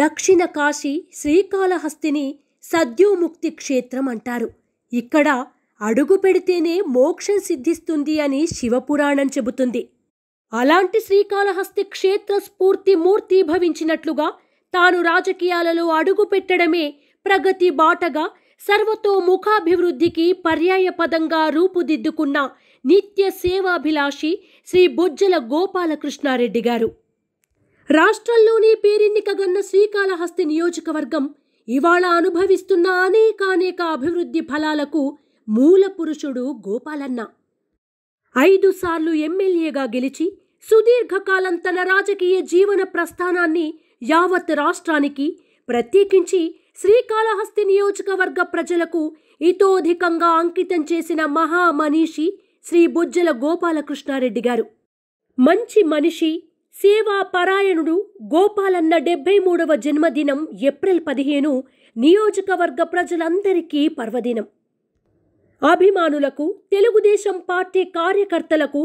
దక్షిణ కాశీ శ్రీకాళహస్తిని సద్యోముక్తి క్షేత్రం అంటారు ఇక్కడ అడుగు పెడితేనే మోక్షం సిద్ధిస్తుంది అని శివపురాణం చెబుతుంది అలాంటి శ్రీకాళహస్తి క్షేత్ర స్ఫూర్తి మూర్తి భవించినట్లుగా తాను రాజకీయాలలో అడుగు పెట్టడమే ప్రగతి బాటగా సర్వతో ముఖాభివృద్ధికి పర్యాయపదంగా రూపుదిద్దుకున్న నిత్య సేవాభిలాషి శ్రీ బొజ్జల గోపాలకృష్ణారెడ్డి గారు రాష్ట్రంలోని పేరెన్నికగన్న శ్రీకాళహస్తి నియోజకవర్గం ఇవాళ అనుభవిస్తున్న అనేకానేక అభివృద్ధి ఫలాలకు మూల పురుషుడు గోపాలన్న ఐదు సార్లు ఎమ్మెల్యేగా గెలిచి సుదీర్ఘకాలం తన రాజకీయ జీవన ప్రస్థానాన్ని యావత్ రాష్ట్రానికి ప్రత్యేకించి శ్రీకాళహస్తి నియోజకవర్గ ప్రజలకు ఇతోధికంగా అంకితం చేసిన మహామనీషి శ్రీ బుజ్జల గోపాలకృష్ణారెడ్డి గారు మంచి మనిషి సేవా పరాయణుడు గోపాలన్న డెబ్బై మూడవ జన్మదినం ఏప్రిల్ పదిహేను నియోజకవర్గ ప్రజలందరికీ పర్వదినం అభిమానులకు తెలుగుదేశం పార్టీ కార్యకర్తలకు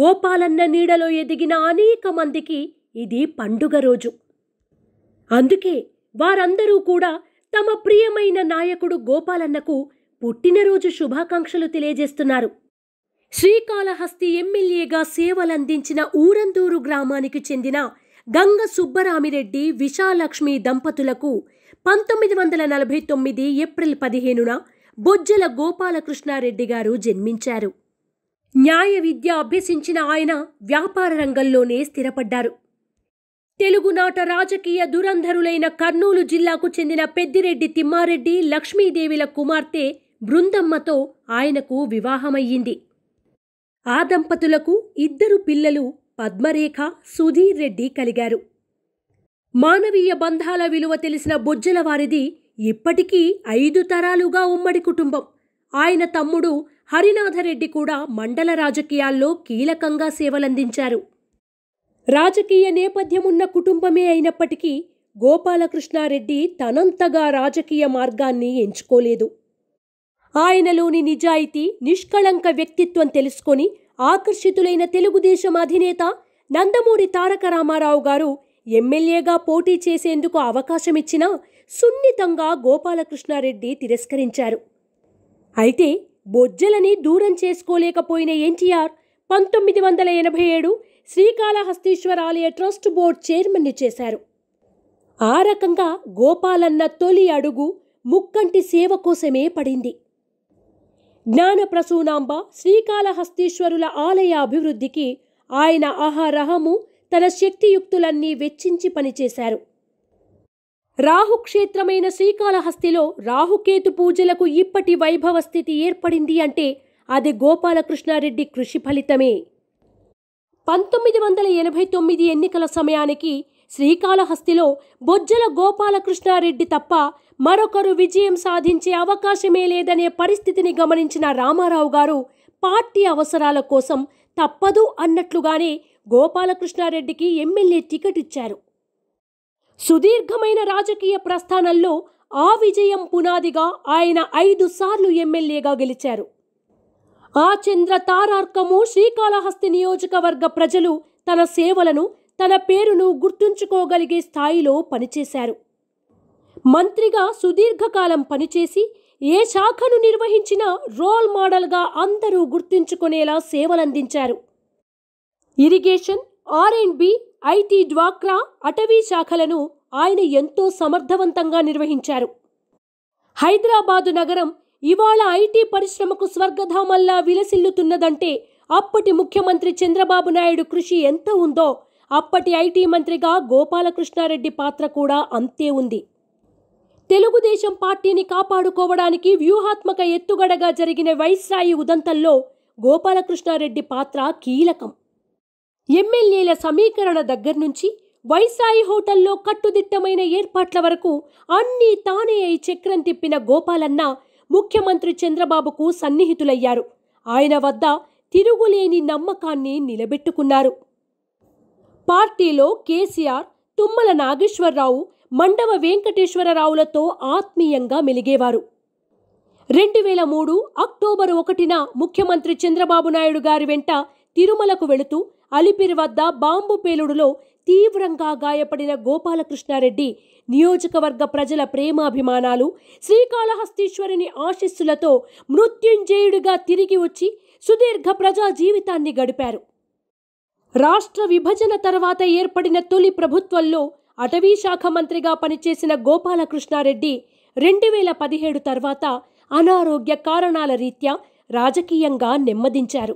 గోపాలన్న నీడలో ఎదిగిన అనేక మందికి ఇది పండుగ రోజు అందుకే వారందరూ కూడా తమ ప్రియమైన నాయకుడు గోపాలన్నకు పుట్టినరోజు శుభాకాంక్షలు తెలియజేస్తున్నారు శ్రీకాళహస్తి ఎమ్మెల్యేగా సేవలందించిన ఊరందూరు గ్రామానికి చెందిన గంగ సుబ్బరామిరెడ్డి విశాలక్ష్మి దంపతులకు పంతొమ్మిది వందల నలభై తొమ్మిది ఏప్రిల్ పదిహేనున బొజ్జల గోపాలకృష్ణారెడ్డి గారు జన్మించారు న్యాయ విద్య అభ్యసించిన ఆయన వ్యాపార రంగంలోనే స్థిరపడ్డారు తెలుగునాట రాజకీయ దురంధరులైన కర్నూలు జిల్లాకు చెందిన పెద్దిరెడ్డి తిమ్మారెడ్డి లక్ష్మీదేవిల కుమార్తె బృందమ్మతో ఆయనకు వివాహమయ్యింది ఆ దంపతులకు ఇద్దరు పిల్లలు పద్మరేఖ సుధీర్ రెడ్డి కలిగారు మానవీయ బంధాల విలువ తెలిసిన బొజ్జల వారిది ఇప్పటికీ ఐదు తరాలుగా ఉమ్మడి కుటుంబం ఆయన తమ్ముడు హరినాథరెడ్డి కూడా మండల రాజకీయాల్లో కీలకంగా సేవలందించారు రాజకీయ నేపథ్యమున్న కుటుంబమే అయినప్పటికీ గోపాలకృష్ణారెడ్డి తనంతగా రాజకీయ మార్గాన్ని ఎంచుకోలేదు ఆయనలోని నిజాయితీ నిష్కళంక వ్యక్తిత్వం తెలుసుకొని ఆకర్షితులైన తెలుగుదేశం అధినేత నందమూరి తారక రామారావు గారు ఎమ్మెల్యేగా పోటీ చేసేందుకు అవకాశమిచ్చినా సున్నితంగా గోపాలకృష్ణారెడ్డి తిరస్కరించారు అయితే బొజ్జలని దూరం చేసుకోలేకపోయిన ఎన్టీఆర్ పంతొమ్మిది వందల ఎనభై ఏడు శ్రీకాళహస్తీశ్వర ఆలయ ట్రస్ట్ బోర్డ్ చైర్మన్ని చేశారు ఆ రకంగా గోపాలన్న తొలి అడుగు ముక్కంటి సేవ కోసమే పడింది జ్ఞానప్రసూనాంబ శ్రీకాళహస్తీశ్వరుల ఆలయ అభివృద్ధికి ఆయన ఆహారహము తన శక్తియుక్తులన్నీ వెచ్చించి పనిచేశారు రాహుక్షేత్రమైన శ్రీకాళహస్తిలో రాహుకేతు పూజలకు ఇప్పటి వైభవ స్థితి ఏర్పడింది అంటే అది గోపాలకృష్ణారెడ్డి కృషి ఫలితమే పంతొమ్మిది వందల ఎనభై తొమ్మిది ఎన్నికల సమయానికి శ్రీకాళహస్తిలో బొజ్జల గోపాలకృష్ణారెడ్డి తప్ప మరొకరు విజయం సాధించే అవకాశమే లేదనే పరిస్థితిని గమనించిన రామారావు గారు పార్టీ అవసరాల కోసం తప్పదు అన్నట్లుగానే గోపాలకృష్ణారెడ్డికి ఎమ్మెల్యే టికెట్ ఇచ్చారు సుదీర్ఘమైన రాజకీయ ప్రస్థానంలో ఆ విజయం పునాదిగా ఆయన ఐదు సార్లు ఎమ్మెల్యేగా గెలిచారు ఆ చంద్ర తారార్కము శ్రీకాళహస్తి నియోజకవర్గ ప్రజలు తన సేవలను తన పేరును గుర్తుంచుకోగలిగే స్థాయిలో పనిచేశారు మంత్రిగా సుదీర్ఘకాలం పనిచేసి ఏ శాఖను నిర్వహించినా రోల్ మోడల్గా అందరూ గుర్తించుకునేలా సేవలందించారు irrigation R and B IT డ్వాక్రా అటవీ శాఖలను ఆయన ఎంతో సమర్థవంతంగా నిర్వహించారు హైదరాబాదు నగరం ఇవాళ ఐటీ పరిశ్రమకు స్వర్గధామల్లా విలసిల్లుతున్నదంటే అప్పటి ముఖ్యమంత్రి చంద్రబాబు నాయుడు కృషి ఎంత ఉందో అప్పటి ఐటీ మంత్రిగా గోపాలకృష్ణారెడ్డి పాత్ర కూడా అంతే ఉంది తెలుగుదేశం పార్టీని కాపాడుకోవడానికి వ్యూహాత్మక ఎత్తుగడగా జరిగిన వైస్రాయి ఉదంతంలో గోపాలకృష్ణారెడ్డి పాత్ర కీలకం ఎమ్మెల్యేల సమీకరణ దగ్గర నుంచి వైస్రాయి హోటల్లో కట్టుదిట్టమైన ఏర్పాట్ల వరకు అన్నీ తానే అయి చక్రం తిప్పిన గోపాలన్న ముఖ్యమంత్రి చంద్రబాబుకు సన్నిహితులయ్యారు ఆయన వద్ద తిరుగులేని నమ్మకాన్ని నిలబెట్టుకున్నారు పార్టీలో కేసీఆర్ తుమ్మల నాగేశ్వరరావు మండవ వెంకటేశ్వరరావులతో ఆత్మీయంగా మెలిగేవారు రెండు వేల మూడు అక్టోబర్ ఒకటిన ముఖ్యమంత్రి చంద్రబాబు నాయుడు గారి వెంట తిరుమలకు వెళుతూ అలిపిరి వద్ద బాంబు పేలుడులో తీవ్రంగా గాయపడిన గోపాలకృష్ణారెడ్డి నియోజకవర్గ ప్రజల ప్రేమాభిమానాలు శ్రీకాళహస్తీశ్వరుని ఆశిస్సులతో మృత్యుంజయుడిగా తిరిగి వచ్చి సుదీర్ఘ ప్రజా జీవితాన్ని గడిపారు రాష్ట్ర విభజన తర్వాత ఏర్పడిన తొలి ప్రభుత్వంలో అటవీ శాఖ మంత్రిగా పనిచేసిన గోపాలకృష్ణారెడ్డి రెండు వేల పదిహేడు తర్వాత అనారోగ్య కారణాల రీత్యా రాజకీయంగా నెమ్మదించారు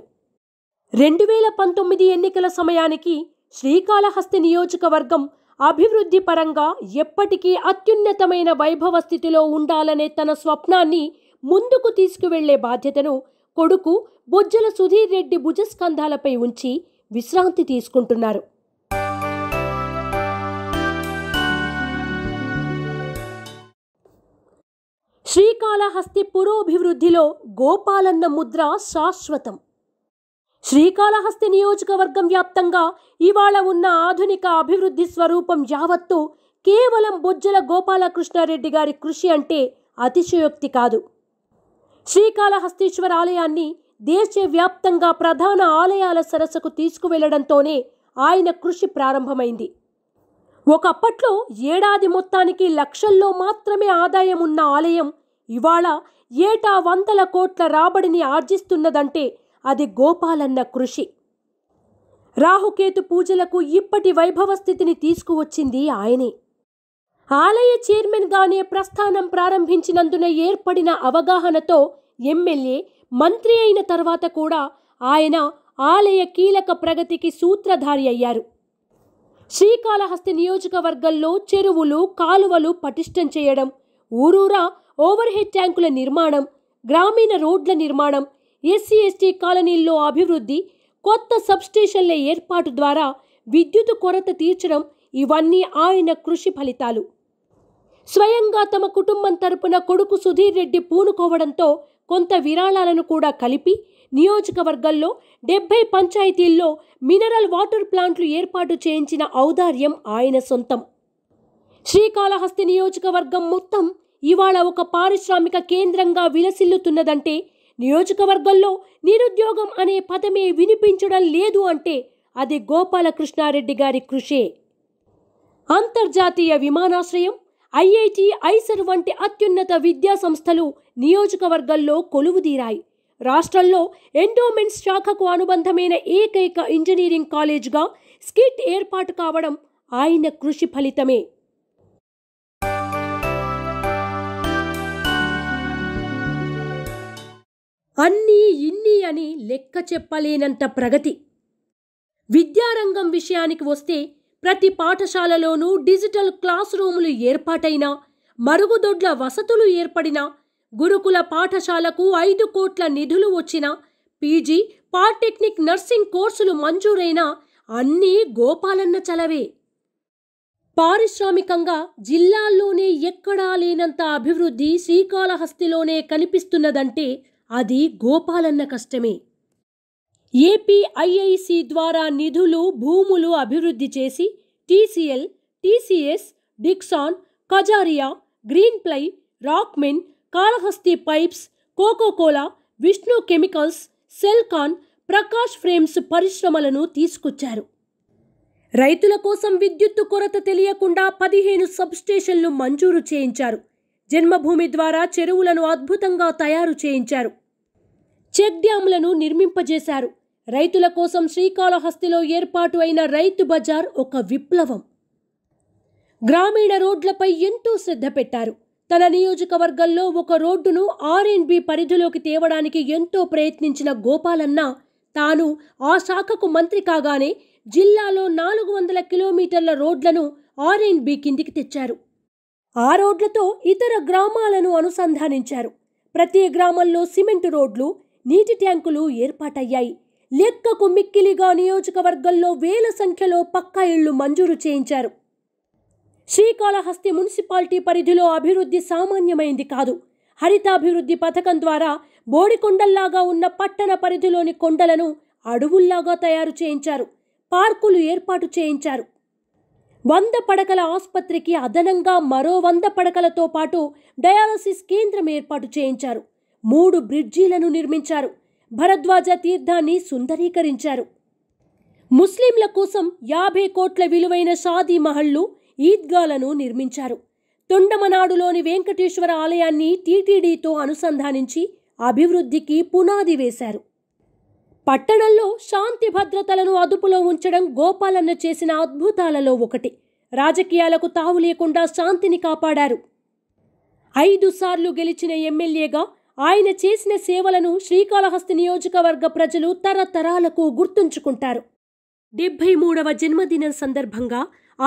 రెండు వేల పంతొమ్మిది ఎన్నికల సమయానికి శ్రీకాళహస్తి నియోజకవర్గం అభివృద్ధి పరంగా ఎప్పటికీ అత్యున్నతమైన వైభవ స్థితిలో ఉండాలనే తన స్వప్నాన్ని ముందుకు తీసుకువెళ్లే బాధ్యతను కొడుకు బొజ్జల సుధీర్ రెడ్డి భుజస్కంధాలపై ఉంచి విశ్రాంతి తీసుకుంటున్నారు శ్రీకాళహస్తి పురోభివృద్ధిలో గోపాలన్న ముద్ర శాశ్వతం శ్రీకాళహస్తి నియోజకవర్గం వ్యాప్తంగా ఇవాళ ఉన్న ఆధునిక అభివృద్ధి స్వరూపం యావత్తు కేవలం బొజ్జల గోపాలకృష్ణారెడ్డి గారి కృషి అంటే అతిశయోక్తి కాదు శ్రీకాళహస్తీశ్వర ఆలయాన్ని దేశవ్యాప్తంగా ప్రధాన ఆలయాల సరస్సుకు తీసుకువెళ్లడంతోనే ఆయన కృషి ప్రారంభమైంది ఒకప్పట్లో ఏడాది మొత్తానికి లక్షల్లో మాత్రమే ఆదాయం ఉన్న ఆలయం ఇవాళ ఏటా వందల కోట్ల రాబడిని ఆర్జిస్తున్నదంటే అది గోపాలన్న కృషి రాహుకేతు పూజలకు ఇప్పటి వైభవ స్థితిని తీసుకువచ్చింది ఆయనే ఆలయ చైర్మన్గానే ప్రస్థానం ప్రారంభించినందున ఏర్పడిన అవగాహనతో ఎమ్మెల్యే మంత్రి అయిన తర్వాత కూడా ఆయన ఆలయ కీలక ప్రగతికి సూత్రధారి అయ్యారు శ్రీకాళహస్తి నియోజకవర్గంలో చెరువులు కాలువలు పటిష్టం చేయడం ఊరూరా ఓవర్ హెడ్ ట్యాంకుల నిర్మాణం గ్రామీణ రోడ్ల నిర్మాణం ఎస్సీ ఎస్టీ కాలనీల్లో అభివృద్ధి కొత్త సబ్స్టేషన్ల ఏర్పాటు ద్వారా విద్యుత్ కొరత తీర్చడం ఇవన్నీ ఆయన కృషి ఫలితాలు స్వయంగా తమ కుటుంబం తరపున కొడుకు సుధీర్ రెడ్డి పూనుకోవడంతో కొంత విరాళాలను కూడా కలిపి నియోజకవర్గంలో డెబ్బై పంచాయతీల్లో మినరల్ వాటర్ ప్లాంట్లు ఏర్పాటు చేయించిన ఔదార్యం ఆయన సొంతం శ్రీకాళహస్తి నియోజకవర్గం మొత్తం ఇవాళ ఒక పారిశ్రామిక కేంద్రంగా విలసిల్లుతున్నదంటే నియోజకవర్గంలో నిరుద్యోగం అనే పదమే వినిపించడం లేదు అంటే అది గోపాలకృష్ణారెడ్డి గారి కృషే అంతర్జాతీయ విమానాశ్రయం ఐఐటి ఐసర్ వంటి అత్యున్నత విద్యా సంస్థలు నియోజకవర్గంలో కొలువుదీరాయి రాష్ట్రంలో ఎండోమెంట్స్ శాఖకు అనుబంధమైన ఏకైక ఇంజనీరింగ్ కాలేజ్గా స్కిట్ ఏర్పాటు కావడం ఆయన కృషి ఫలితమే అన్నీ ఇన్ని అని లెక్క చెప్పలేనంత ప్రగతి విద్యారంగం విషయానికి వస్తే ప్రతి పాఠశాలలోనూ డిజిటల్ క్లాస్ రూములు ఏర్పాటైనా మరుగుదొడ్ల వసతులు ఏర్పడినా గురుకుల పాఠశాలకు ఐదు కోట్ల నిధులు వచ్చిన పీజీ పాలిటెక్నిక్ నర్సింగ్ కోర్సులు మంజూరైన అన్నీ గోపాలన్న చలవే పారిశ్రామికంగా జిల్లాల్లోనే ఎక్కడా లేనంత అభివృద్ధి శ్రీకాళహస్తిలోనే కనిపిస్తున్నదంటే అది గోపాలన్న కష్టమే ఏపీఐఐసి ద్వారా నిధులు భూములు అభివృద్ధి చేసి TCL TCS Dixon Kajaria Greenply Rockman Kalahasti pipes Coca-Cola Vishnu chemicals Celkon Prakash frames పరిశ్రమలను తీసుకొచ్చారు రైతుల కోసం విద్యుత్తు కొరత తెలియకుండా పదిహేను సబ్స్టేషన్లు మంజూరు చేయించారు జన్మభూమి ద్వారా చెరువులను అద్భుతంగా తయారు చేయించారు చెక్ డ్యాంలను నిర్మింపజేశారు రైతుల కోసం శ్రీకాళహస్తిలో ఏర్పాటు అయిన రైతు బజార్ ఒక విప్లవం గ్రామీణ రోడ్లపై ఎంతో శ్రద్ధ పెట్టారు తన నియోజకవర్గంలో ఒక రోడ్డును ఆర్ఎన్బి పరిధిలోకి తేవడానికి ఎంతో ప్రయత్నించిన గోపాలన్న తాను ఆ శాఖకు మంత్రి కాగానే జిల్లాలో నాలుగు వందల కిలోమీటర్ల రోడ్లను ఆర్ఎన్బి కిందికి తెచ్చారు ఆ రోడ్లతో ఇతర గ్రామాలను అనుసంధానించారు ప్రతి గ్రామంలో సిమెంట్ రోడ్లు నీటి ట్యాంకులు ఏర్పాటయ్యాయి లెక్కకు మిక్కిలిగా నియోజకవర్గంలో వేల సంఖ్యలో పక్కా ఇళ్లు మంజూరు చేయించారు శ్రీకాళహస్తి మున్సిపాలిటీ పరిధిలో అభివృద్ధి సామాన్యమైంది కాదు హరితాభివృద్ధి పథకం ద్వారా బోడికొండల్లాగా ఉన్న పట్టణ పరిధిలోని కొండలను అడవుల్లాగా తయారు చేయించారు పార్కులు ఏర్పాటు చేయించారు వంద పడకల ఆసుపత్రికి అదనంగా మరో వంద పడకలతో పాటు డయాలసిస్ కేంద్రం ఏర్పాటు చేయించారు మూడు బ్రిడ్జీలను నిర్మించారు భరద్వాజ తీర్థాన్ని సుందరీకరించారు ముస్లింల కోసం యాభై కోట్ల విలువైన షాదీ మహళ్ళు ఈద్గాలను నిర్మించారు తొండమనాడులోని వెంకటేశ్వర ఆలయాన్ని టీటీడీతో అనుసంధానించి అభివృద్ధికి పునాది వేశారు పట్టణంలో శాంతి భద్రతలను అదుపులో ఉంచడం గోపాలన్న చేసిన అద్భుతాలలో ఒకటి రాజకీయాలకు తావు లేకుండా శాంతిని కాపాడారు ఐదు సార్లు గెలిచిన ఎమ్మెల్యేగా ఆయన చేసిన సేవలను శ్రీకాళహస్తి నియోజకవర్గ ప్రజలు తరతరాలకు గుర్తుంచుకుంటారు డెబ్బై మూడవ జన్మదినం సందర్భంగా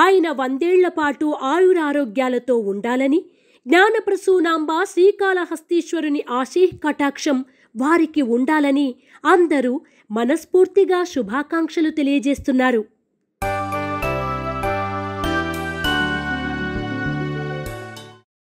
ఆయన వందేళ్ల పాటు ఆయురారోగ్యాలతో ఉండాలని జ్ఞానప్రసూనాంబ శ్రీకాళహస్తీశ్వరుని ఆశీ కటాక్షం వారికి ఉండాలని అందరూ మనస్ఫూర్తిగా శుభాకాంక్షలు తెలియజేస్తున్నారు